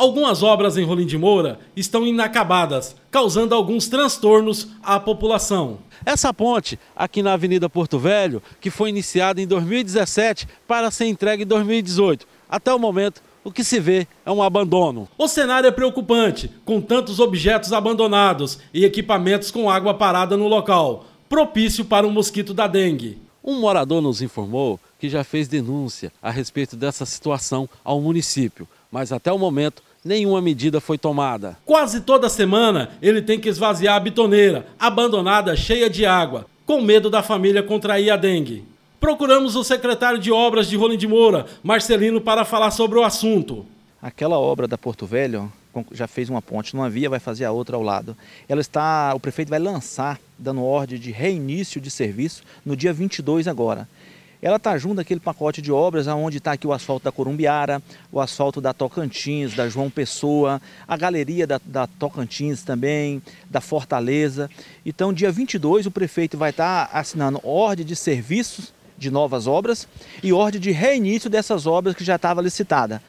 Algumas obras em Rolim de Moura estão inacabadas, causando alguns transtornos à população. Essa ponte, aqui na Avenida Porto Velho, que foi iniciada em 2017 para ser entregue em 2018. Até o momento, o que se vê é um abandono. O cenário é preocupante, com tantos objetos abandonados e equipamentos com água parada no local, propício para o mosquito da dengue. Um morador nos informou que já fez denúncia a respeito dessa situação ao município mas até o momento nenhuma medida foi tomada. Quase toda semana ele tem que esvaziar a bitoneira, abandonada, cheia de água, com medo da família contrair a dengue. Procuramos o secretário de obras de Rolim de Moura, Marcelino, para falar sobre o assunto. Aquela obra da Porto Velho já fez uma ponte numa via, vai fazer a outra ao lado. Ela está, o prefeito vai lançar, dando ordem de reinício de serviço no dia 22 agora. Ela está junto daquele pacote de obras onde está aqui o asfalto da Corumbiara, o asfalto da Tocantins, da João Pessoa, a galeria da, da Tocantins também, da Fortaleza. Então, dia 22, o prefeito vai estar tá assinando ordem de serviços de novas obras e ordem de reinício dessas obras que já estava licitada.